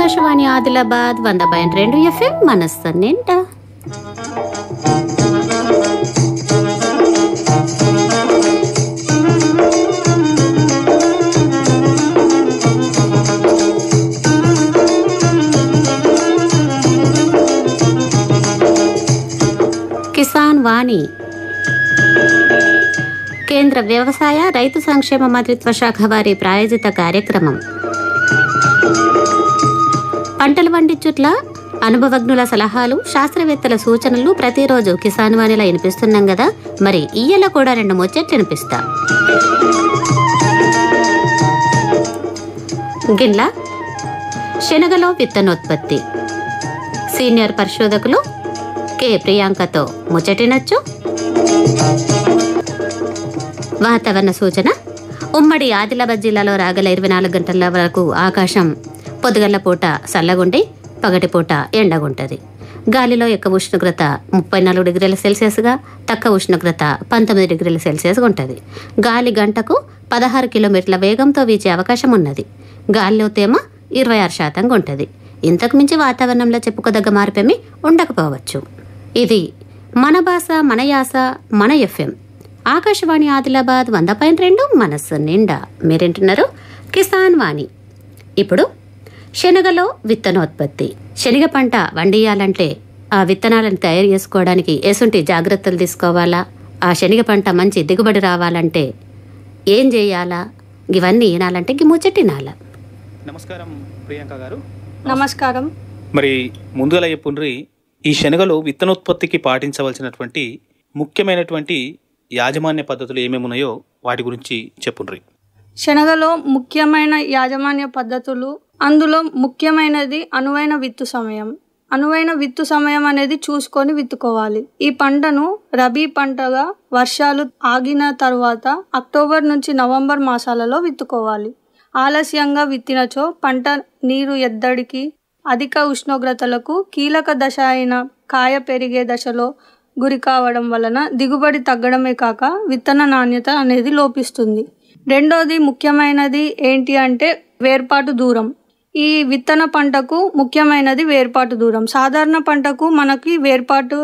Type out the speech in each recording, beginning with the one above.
ఆకాశవాణి ఆదిలాబాద్ వంద పాయింట్ రెండు ఎఫ్ఎం మనస్సు కిసాన్ వాణి కేంద్ర వ్యవసాయ రైతు సంక్షేమ మంత్రిత్వ శాఖ వారి ప్రాయోజిత కార్యక్రమం పంటలు పండించుట్ల అనుభవజ్ఞుల సలహాలు శాస్త్రవేత్తల సూచనలు ప్రతిరోజు కిసాన్ వాణిలా వినిపిస్తున్నాం కదా మరి ఇయ్యల కూడా రెండు ముచ్చట్లు వినిపిస్తా గిన్లా శనగలో విత్తనోత్పత్తి సీనియర్ పరిశోధకులు కె ప్రియాంకతో ముచ్చటినచ్చు వాతావరణ సూచన ఉమ్మడి ఆదిలాబాద్ జిల్లాలో రాగల ఇరవై నాలుగు గంటల వరకు ఆకాశం పొద్దుగల్ల పూట చల్లగుండి పగటిపూట ఎండగుంటుంది గాలిలో ఎక్కువ ఉష్ణోగ్రత ముప్పై నాలుగు డిగ్రీల సెల్సియస్గా తక్కువ ఉష్ణోగ్రత పంతొమ్మిది డిగ్రీల సెల్సియస్గా ఉంటుంది గాలి గంటకు పదహారు కిలోమీటర్ల వేగంతో వీచే అవకాశం ఉన్నది గాలిలో తేమ ఇరవై ఆరు శాతంగా ఉంటుంది ఇంతకుమించి వాతావరణంలో చెప్పుకోదగ్గ మార్పేమి ఉండకపోవచ్చు ఇది మన భాష మన యాస మన ఎఫ్ఎం ఆకాశవాణి ఆదిలాబాద్ వంద పాయింట్ రెండు మనస్సు నిండా మీరింటున్నారు కిసాన్ వాణి ఇప్పుడు శనగలో విత్తనోత్పత్తి శనగ పంట వండియాలంటే ఆ విత్తనాలను తయారు చేసుకోవడానికి ఎసుంటి జాగ్రత్తలు తీసుకోవాలా ఆ శనగ పంట మంచి దిగుబడి రావాలంటే ఏం చేయాలా ఇవన్నీ ఈనాలంటే గి ముచ్చటినాల నమస్కారం ప్రియాంక గారు నమస్కారం మరి ముందుగా చెప్పుండ్రి ఈ శనగలో విత్తనోత్పత్తికి పాటించవలసినటువంటి ముఖ్యమైనటువంటి యాజమాన్య పద్ధతులు ఏమేమి ఉన్నాయో వాటి గురించి చెప్పుండ్రి శనగలో ముఖ్యమైన యాజమాన్య పద్ధతులు అందులో ముఖ్యమైనది అనువైన విత్తు సమయం అనువైన విత్తు సమయం అనేది చూసుకొని విత్తుకోవాలి ఈ పంటను రబీ పంటగా వర్షాలు ఆగిన తర్వాత అక్టోబర్ నుంచి నవంబర్ మాసాలలో విత్తుకోవాలి ఆలస్యంగా విత్తినచో పంట నీరు ఎద్దడికి అధిక ఉష్ణోగ్రతలకు కీలక దశ అయిన కాయ పెరిగే దశలో గురి కావడం వలన దిగుబడి తగ్గడమే కాక విత్తన నాణ్యత అనేది లోపిస్తుంది రెండోది ముఖ్యమైనది ఏంటి అంటే వేర్పాటు దూరం ఈ విత్తన పంటకు ముఖ్యమైనది వేర్పాటు దూరం సాధారణ పంటకు మనకి వేర్పాటు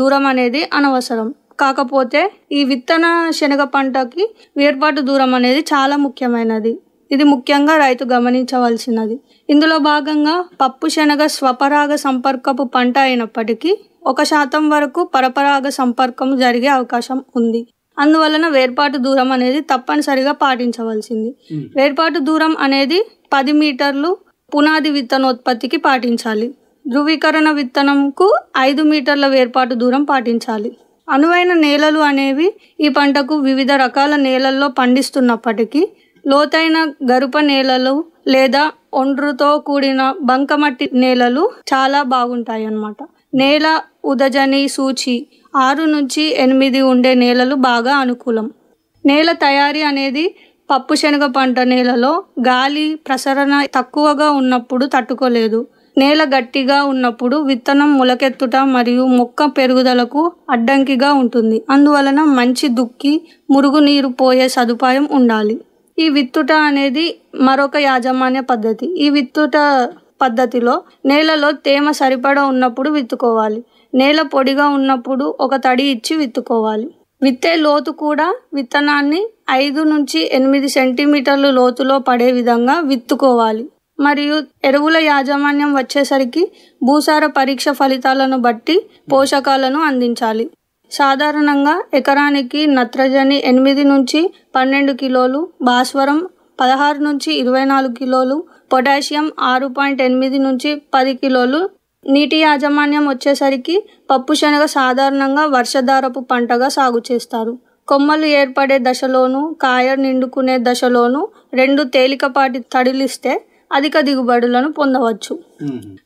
దూరం అనేది అనవసరం కాకపోతే ఈ విత్తన శనగ పంటకి వేర్పాటు దూరం అనేది చాలా ముఖ్యమైనది ఇది ముఖ్యంగా రైతు గమనించవలసినది ఇందులో భాగంగా పప్పు శనగ స్వపరాగ సంపర్కపు పంట అయినప్పటికీ ఒక శాతం వరకు పరపరాగ సంపర్కం జరిగే అవకాశం ఉంది అందువలన వేర్పాటు దూరం అనేది తప్పనిసరిగా పాటించవలసింది వేర్పాటు దూరం అనేది పది మీటర్లు పునాది విత్తనోత్పత్తికి పాటించాలి ధృవీకరణ విత్తనంకు ఐదు మీటర్ల వేర్పాటు దూరం పాటించాలి అనువైన నేలలు అనేవి ఈ పంటకు వివిధ రకాల నేలల్లో పండిస్తున్నప్పటికీ లోతైన గరుప నేలలు లేదా ఒండ్రుతో కూడిన బంకమట్టి నేలలు చాలా బాగుంటాయి అన్నమాట నేల ఉదజని సూచి ఆరు నుంచి ఎనిమిది ఉండే నేలలు బాగా అనుకూలం నేల తయారీ అనేది పప్పు శనగ పంట నేలలో గాలి ప్రసరణ తక్కువగా ఉన్నప్పుడు తట్టుకోలేదు నేల గట్టిగా ఉన్నప్పుడు విత్తనం మొలకెత్తుట మరియు మొక్క పెరుగుదలకు అడ్డంకిగా ఉంటుంది అందువలన మంచి దుక్కి మురుగునీరు పోయే సదుపాయం ఉండాలి ఈ విత్తుట అనేది మరొక యాజమాన్య పద్ధతి ఈ విత్తుట పద్ధతిలో నేలలో తేమ సరిపడ ఉన్నప్పుడు విత్తుకోవాలి నేల పొడిగా ఉన్నప్పుడు ఒక తడి ఇచ్చి విత్తుకోవాలి విత్తే లోతు కూడా విత్తనాన్ని ఐదు నుంచి ఎనిమిది సెంటీమీటర్లు లోతులో పడే విధంగా విత్తుకోవాలి మరియు ఎరువుల యాజమాన్యం వచ్చేసరికి భూసార పరీక్ష ఫలితాలను బట్టి పోషకాలను అందించాలి సాధారణంగా ఎకరానికి నత్రజని ఎనిమిది నుంచి పన్నెండు కిలోలు భాస్వరం పదహారు నుంచి ఇరవై నాలుగు కిలోలు పొటాషియం ఆరు పాయింట్ ఎనిమిది నుంచి పది కిలోలు నీటి యాజమాన్యం వచ్చేసరికి పప్పు శనగ సాధారణంగా వర్షధారపు పంటగా సాగు చేస్తారు కొమ్మలు ఏర్పడే దశలోను కాయ నిండుకునే దశలోను రెండు తేలికపాటి తడిలిస్తే అధిక దిగుబడులను పొందవచ్చు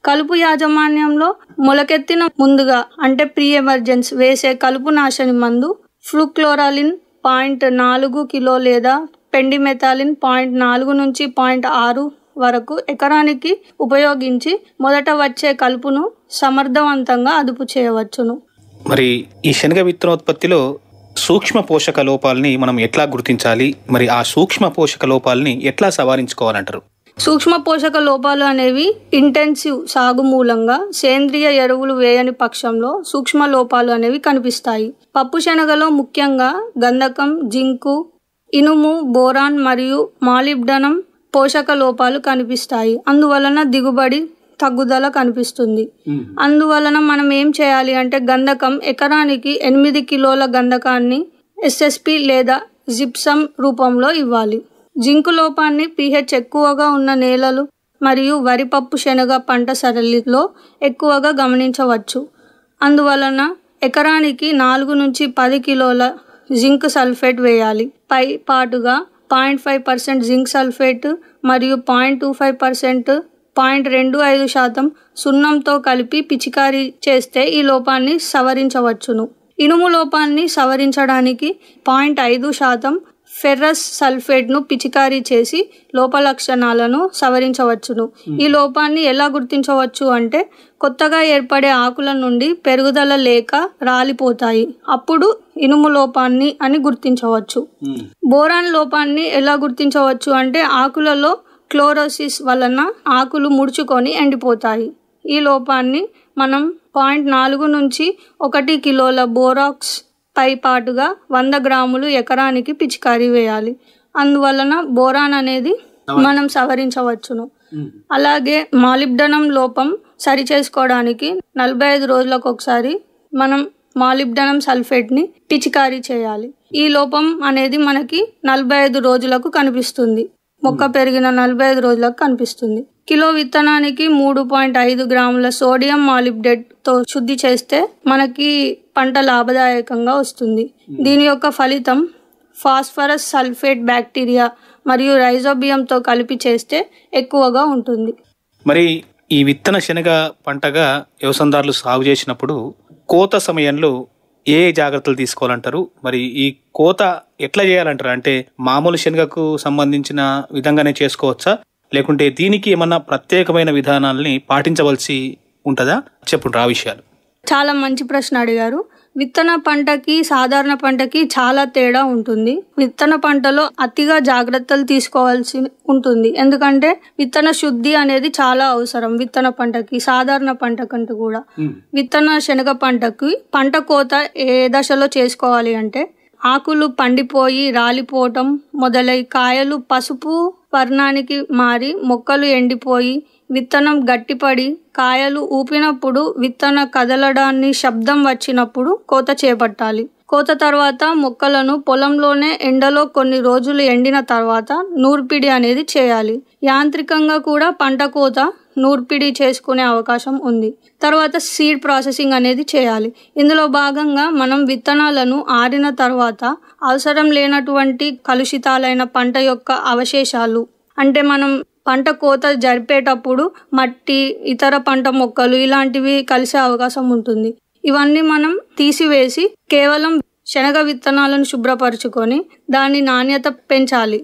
కలుపు యాజమాన్యంలో మొలకెత్తిన ముందుగా అంటే ప్రీ ఎమర్జెన్స్ వేసే కలుపు నాశని మందు ఫ్లూక్లోరాలిన్ పాయింట్ నాలుగు కిలో లేదా పెండిమెథాలిన్ పాయింట్ నాలుగు నుంచి పాయింట్ ఆరు వరకు ఎకరానికి ఉపయోగించి మొదట వచ్చే కలుపును సమర్థవంతంగా అదుపు చేయవచ్చును మరి ఈ శనగ ఉత్పత్తిలో సూక్ష్మ పోషక లోపాలని మనం ఎట్లా గుర్తించాలి మరి ఆ సూక్ష్మ పోషక లోపాలని ఎట్లా సవారించుకోవాలంటారు సూక్ష్మ పోషక లోపాలు అనేవి ఇంటెన్సివ్ సాగు మూలంగా సేంద్రియ ఎరువులు వేయని పక్షంలో సూక్ష్మ లోపాలు అనేవి కనిపిస్తాయి పప్పు శనగలో ముఖ్యంగా గంధకం జింకు ఇనుము బోరాన్ మరియు మాలిబ్డనం పోషక లోపాలు కనిపిస్తాయి అందువలన దిగుబడి తగ్గుదల కనిపిస్తుంది అందువలన మనం ఏం చేయాలి అంటే గంధకం ఎకరానికి ఎనిమిది కిలోల గంధకాన్ని ఎస్ఎస్పి లేదా జిప్సం రూపంలో ఇవ్వాలి జింకు లోపాన్ని పీహెచ్ ఎక్కువగా ఉన్న నేలలు మరియు వరిపప్పు శనగ పంట సరళిలో ఎక్కువగా గమనించవచ్చు అందువలన ఎకరానికి నాలుగు నుంచి పది కిలోల జింక్ సల్ఫేట్ వేయాలి పై పాటుగా point five percent zinc sulphate మరియు point two five percent point రెండు ఐదు శాతం సున్నంతో కలిపి పిచికారీ చేస్తే ఈ లోపాన్ని సవరించవచ్చును ఇనుము లోపాన్ని సవరించడానికి పాయింట్ ఐదు శాతం ఫెర్రస్ సల్ఫేట్ను పిచికారీ చేసి లోపలక్షణాలను సవరించవచ్చును ఈ లోపాన్ని ఎలా గుర్తించవచ్చు అంటే కొత్తగా ఏర్పడే ఆకుల నుండి పెరుగుదల లేక రాలిపోతాయి అప్పుడు ఇనుము లోపాన్ని అని గుర్తించవచ్చు బోరాన్ లోపాన్ని ఎలా గుర్తించవచ్చు అంటే ఆకులలో క్లోరోసిస్ వలన ఆకులు ముడుచుకొని ఎండిపోతాయి ఈ లోపాన్ని మనం పాయింట్ నాలుగు నుంచి ఒకటి కిలోల బోరాక్స్ పైపాటుగా వంద గ్రాములు ఎకరానికి పిచికారీ వేయాలి అందువలన బోరాన్ అనేది మనం సవరించవచ్చును అలాగే మాలిబ్డనం లోపం సరి చేసుకోవడానికి నలభై ఐదు రోజులకు ఒకసారి మనం మాలిబ్డనం సల్ఫేట్ని పిచికారీ చేయాలి ఈ లోపం అనేది మనకి నలభై ఐదు రోజులకు కనిపిస్తుంది మొక్క పెరిగిన నలభై ఐదు రోజులకు కనిపిస్తుంది కిలో విత్తనానికి మూడు పాయింట్ ఐదు గ్రాముల సోడియం మాలిబ్డేట్తో శుద్ధి చేస్తే మనకి పంట లాభదాయకంగా వస్తుంది దీని యొక్క ఫలితం ఫాస్ఫరస్ సల్ఫేట్ బ్యాక్టీరియా మరియు రైజోబియంతో కలిపి చేస్తే ఎక్కువగా ఉంటుంది మరి ఈ విత్తన శనగ పంటగా వ్యవసాయదారులు సాగు చేసినప్పుడు కోత సమయంలో ఏ జాగ్రత్తలు తీసుకోవాలంటారు మరి ఈ కోత ఎట్లా చేయాలంటారు అంటే మామూలు శనగకు సంబంధించిన విధంగానే చేసుకోవచ్చా లేకుంటే దీనికి ఏమన్నా ప్రత్యేకమైన విధానాల్ని పాటించవలసి ఉంటుందా చెప్పుంటారు ఆ విషయాలు చాలా మంచి ప్రశ్న అడిగారు విత్తన పంటకి సాధారణ పంటకి చాలా తేడా ఉంటుంది విత్తన పంటలో అతిగా జాగ్రత్తలు తీసుకోవాల్సి ఉంటుంది ఎందుకంటే విత్తన శుద్ధి అనేది చాలా అవసరం విత్తన పంటకి సాధారణ పంట కంటే కూడా విత్తన శనగ పంటకి పంట కోత ఏ దశలో చేసుకోవాలి అంటే ఆకులు పండిపోయి రాలిపోవటం మొదలై కాయలు పసుపు వర్ణానికి మారి మొక్కలు ఎండిపోయి విత్తనం గట్టిపడి కాయలు ఊపినప్పుడు విత్తన కదలడాన్ని శబ్దం వచ్చినప్పుడు కోత చేపట్టాలి కోత తర్వాత మొక్కలను పొలంలోనే ఎండలో కొన్ని రోజులు ఎండిన తర్వాత నూర్పిడి అనేది చేయాలి యాంత్రికంగా కూడా పంట కోత నూర్పిడి చేసుకునే అవకాశం ఉంది తర్వాత సీడ్ ప్రాసెసింగ్ అనేది చేయాలి ఇందులో భాగంగా మనం విత్తనాలను ఆరిన తర్వాత అవసరం లేనటువంటి కలుషితాలైన పంట యొక్క అవశేషాలు అంటే మనం పంట కోత జరిపేటప్పుడు మట్టి ఇతర పంట మొక్కలు ఇలాంటివి కలిసే అవకాశం ఉంటుంది ఇవన్నీ మనం తీసివేసి కేవలం శనగ విత్తనాలను శుభ్రపరచుకొని దాని నాణ్యత పెంచాలి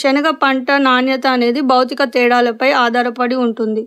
శనగ పంట నాణ్యత అనేది భౌతిక తేడాలపై ఆధారపడి ఉంటుంది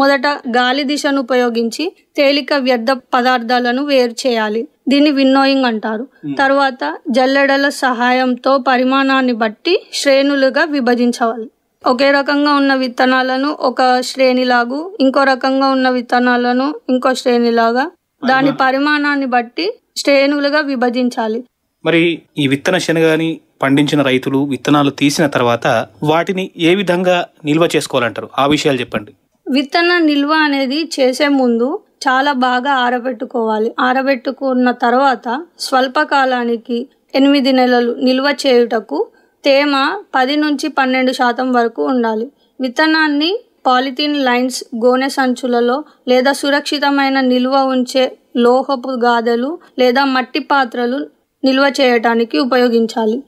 మొదట గాలి దిశను ఉపయోగించి తేలిక వ్యర్థ పదార్థాలను వేరు చేయాలి దీన్ని విన్నోయింగ్ అంటారు తర్వాత జల్లెడల సహాయంతో పరిమాణాన్ని బట్టి శ్రేణులుగా విభజించవాలి ఒకే రకంగా ఉన్న విత్తనాలను ఒక శ్రేణిలాగు ఇంకో రకంగా ఉన్న విత్తనాలను ఇంకో శ్రేణిలాగా దాని పరిమాణాన్ని బట్టి శ్రేణులుగా విభజించాలి మరి ఈ విత్తన శనగాని పండించిన రైతులు విత్తనాలు తీసిన తర్వాత వాటిని ఏ విధంగా నిల్వ చేసుకోవాలంటారు ఆ విషయాలు చెప్పండి విత్తన నిల్వ అనేది చేసే ముందు చాలా బాగా ఆరబెట్టుకోవాలి ఆరబెట్టుకున్న తర్వాత స్వల్పకాలానికి ఎనిమిది నెలలు నిల్వ చేయుటకు తేమ పది నుంచి పన్నెండు శాతం వరకు ఉండాలి విత్తనాన్ని పాలిథిన్ లైన్స్ గోనె సంచులలో లేదా సురక్షితమైన నిల్వ ఉంచే లోహపు గాదెలు లేదా మట్టి పాత్రలు నిల్వ చేయటానికి ఉపయోగించాలి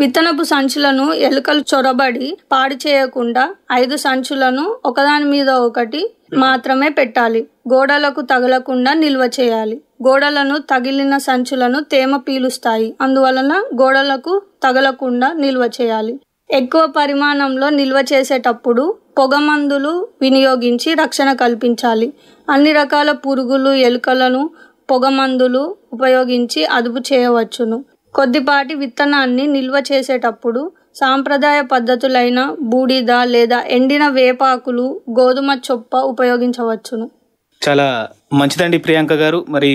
విత్తనపు సంచులను ఎలుకలు చొరబడి పాడి చేయకుండా ఐదు సంచులను ఒకదాని మీద ఒకటి మాత్రమే పెట్టాలి గోడలకు తగలకుండా నిల్వ చేయాలి గోడలను తగిలిన సంచులను తేమ పీలుస్తాయి అందువలన గోడలకు తగలకుండా నిల్వ చేయాలి ఎక్కువ పరిమాణంలో నిల్వ చేసేటప్పుడు పొగమందులు వినియోగించి రక్షణ కల్పించాలి అన్ని రకాల పురుగులు ఎలుకలను పొగమందులు ఉపయోగించి అదుపు చేయవచ్చును కొద్దిపాటి విత్తనాన్ని నిల్వ చేసేటప్పుడు సాంప్రదాయ పద్ధతులైన బూడిద లేదా ఎండిన వేపాకులు గోధుమ చొప్ప ఉపయోగించవచ్చును చాలా మంచిదండి ప్రియాంక గారు మరి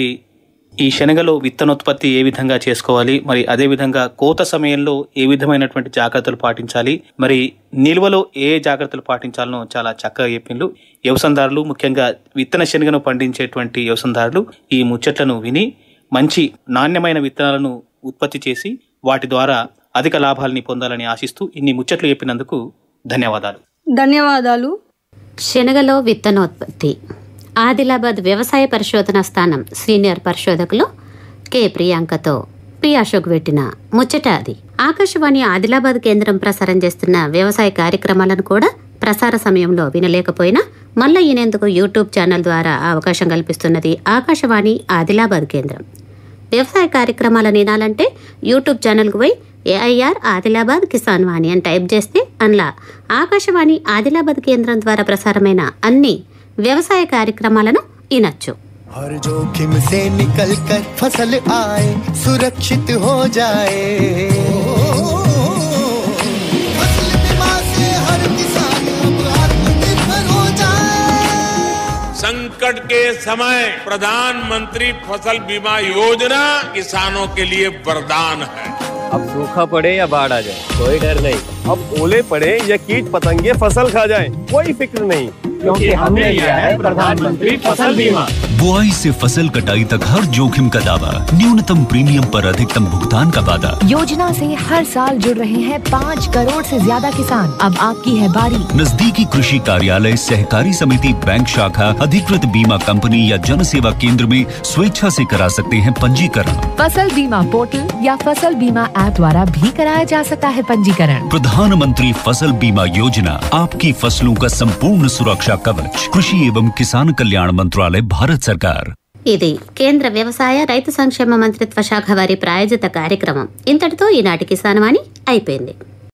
ఈ శనగలో విత్తనోత్పత్తి ఏ విధంగా చేసుకోవాలి మరి అదే విధంగా కోత సమయంలో ఏ విధమైనటువంటి జాగ్రత్తలు పాటించాలి మరి నిల్వలో ఏ జాగ్రత్తలు పాటించాలనో చాలా చక్కగా చెప్పిండ్రు వ్యవసందారులు ముఖ్యంగా విత్తన శనగను పండించేటువంటి వ్యవసందారులు ఈ ముచ్చట్లను విని మంచి నాణ్యమైన విత్తనాలను ఉత్పత్తి చేసి వాటి ద్వారా అధిక లాభాలని పొందాలని ఆశిస్తూ ఇన్ని ముచ్చట్లు చెప్పినందుకు ధన్యవాదాలు ధన్యవాదాలు శనగలో విత్తనోత్పత్తి ఆదిలాబాద్ వ్యవసాయ పరిశోధన స్థానం సీనియర్ పరిశోధకులు కె ప్రియాంకతో పి అశోక్ పెట్టిన ముచ్చట అది ఆకాశవాణి ఆదిలాబాద్ కేంద్రం ప్రసారం చేస్తున్న వ్యవసాయ కార్యక్రమాలను కూడా ప్రసార సమయంలో వినలేకపోయినా మళ్ళా ఈయనెందుకు యూట్యూబ్ ఛానల్ ద్వారా అవకాశం కల్పిస్తున్నది ఆకాశవాణి ఆదిలాబాద్ కేంద్రం వ్యవసాయ కార్యక్రమాలను వినాలంటే యూట్యూబ్ ఛానల్కు పోయి ఏఐఆర్ ఆదిలాబాద్ కిసాన్ వాణి అని టైప్ చేస్తే అందులో ఆకాశవాణి ఆదిలాబాద్ కేంద్రం ద్వారా ప్రసారమైన అన్ని व्यवसाय कार्यक्रम వినొచ్చు हर जोखिम से निकल कर फसल आए सुरक्षित हो जाए फसल बीमा से हर किसान आत्मनिर्भर हो जाए संकट के समय प्रधानमंत्री फसल बीमा योजना किसानों के लिए वरदान है अब सूखा पड़े या बाढ़ आ जाए कोई डर नहीं अब ओले पड़े या कीट पतंगे फसल खा जाए कोई फिक्र नहीं क्योंकि हमने लिया है प्रधानमंत्री फसल बीमा बुआई से फसल कटाई तक हर जोखिम का दावा न्यूनतम प्रीमियम पर अधिकतम भुगतान का वादा योजना से हर साल जुड़ रहे हैं पाँच करोड़ से ज्यादा किसान अब आपकी है बारी नजदीकी कृषि कार्यालय सहकारी समिति बैंक शाखा अधिकृत बीमा कंपनी या जन सेवा केंद्र में स्वेच्छा से करा सकते हैं पंजीकरण फसल बीमा पोर्टल या फसल बीमा ऐप द्वारा भी कराया जा सकता है पंजीकरण प्रधानमंत्री फसल बीमा योजना आपकी फसलों का संपूर्ण सुरक्षा कवच कृषि एवं किसान कल्याण मंत्रालय भारत సర్కార్ ఇది కేంద్ర వ్యవసాయ రైతు సంక్షేమ మంత్రిత్వ శాఖ వారి ప్రాయోజిత కార్యక్రమం ఇంతటితో ఈనాటి కిసాన్ అయిపోయింది